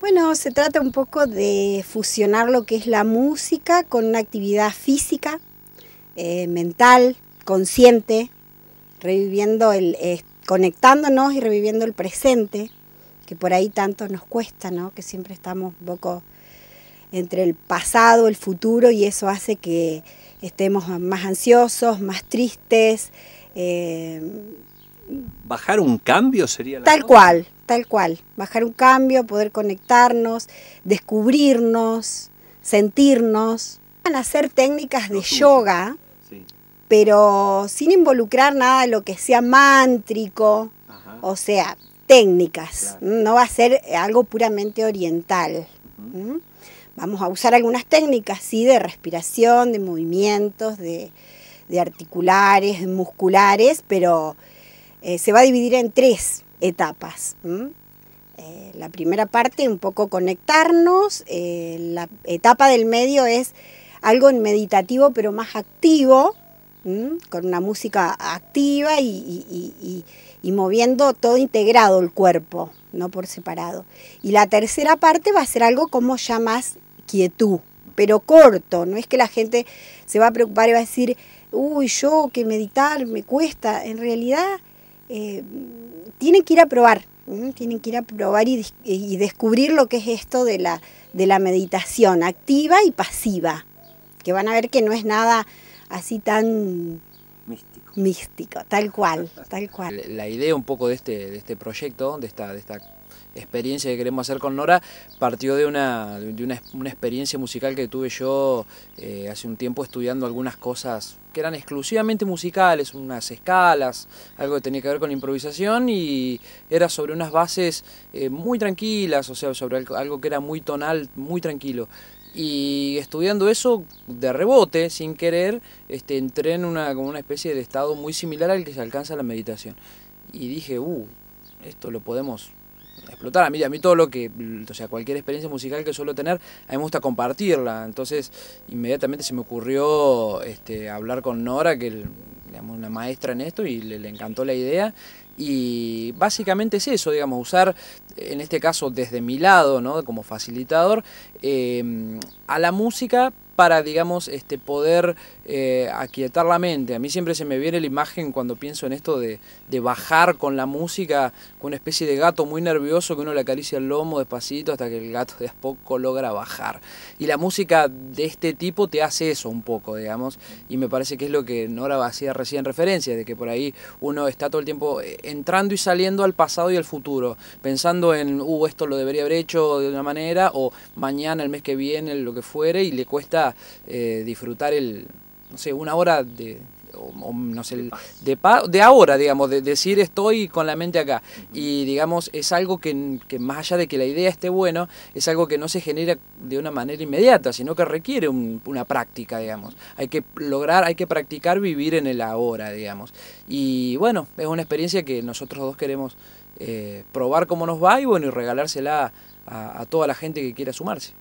Bueno, se trata un poco de fusionar lo que es la música con una actividad física, eh, mental, consciente, reviviendo el, eh, conectándonos y reviviendo el presente, que por ahí tanto nos cuesta, ¿no? Que siempre estamos un poco entre el pasado, el futuro, y eso hace que estemos más ansiosos, más tristes. Eh, ¿Bajar un cambio sería la Tal cual, tal cual, bajar un cambio, poder conectarnos, descubrirnos, sentirnos. Van a hacer técnicas de yoga, pero sin involucrar nada de lo que sea mántrico, o sea, técnicas. No va a ser algo puramente oriental. Vamos a usar algunas técnicas, sí, de respiración, de movimientos, de, de articulares, musculares, pero eh, se va a dividir en tres etapas. Eh, la primera parte, un poco conectarnos, eh, la etapa del medio es algo meditativo pero más activo, con una música activa y, moviendo todo integrado el cuerpo, no por separado. Y la tercera parte va a ser algo como ya más quietud, pero corto, no es que la gente se va a preocupar y va a decir, uy, yo que meditar me cuesta, en realidad eh, tienen que ir a probar, tienen que ir a probar y, descubrir lo que es esto de la, de la meditación activa y pasiva, que van a ver que no es nada así tan místico, místico tal cual, tal cual. La idea un poco de este, de este proyecto, ¿dónde está? de esta experiencia que queremos hacer con Nora partió de una, una, experiencia musical que tuve yo eh, hace un tiempo estudiando algunas cosas que eran exclusivamente musicales, unas escalas, algo que tenía que ver con la improvisación y era sobre unas bases eh, muy tranquilas, o sea, sobre algo que era muy tonal, muy tranquilo. Y estudiando eso de rebote, sin querer, este, entré en una, como una especie de estado muy similar al que se alcanza la meditación. Y dije, uh, esto lo podemos explotar. A mí, a mí todo lo que, o sea, cualquier experiencia musical que suelo tener, a mí me gusta compartirla. Entonces, inmediatamente se me ocurrió este, hablar con Nora, que es una maestra en esto, y le, encantó la idea. Y básicamente es eso, digamos, usar, en este caso desde mi lado, ¿no? como facilitador, eh, a la música para, digamos, este, poder eh, aquietar la mente. A mí siempre se me viene la imagen cuando pienso en esto de, de, bajar con la música, con una especie de gato muy nervioso que uno le acaricia el lomo despacito hasta que el gato de a poco logra bajar. Y la música de este tipo te hace eso un poco, digamos, y me parece que es lo que Nora hacía recién referencia, de que por ahí uno está todo el tiempo eh, entrando y saliendo al pasado y al futuro, pensando en, uh, esto lo debería haber hecho de una manera, o mañana, el mes que viene, lo que fuere, y le cuesta eh, disfrutar el, no sé, una hora de, no sé, de, de, ahora, digamos, de decir estoy con la mente acá. Y digamos, es algo que, más allá de que la idea esté buena, es algo que no se genera de una manera inmediata, sino que requiere una práctica, digamos. Hay que lograr, hay que practicar vivir en el ahora, digamos. Y bueno, es una experiencia que nosotros dos queremos eh, probar cómo nos va y bueno, y regalársela a toda la gente que quiera sumarse.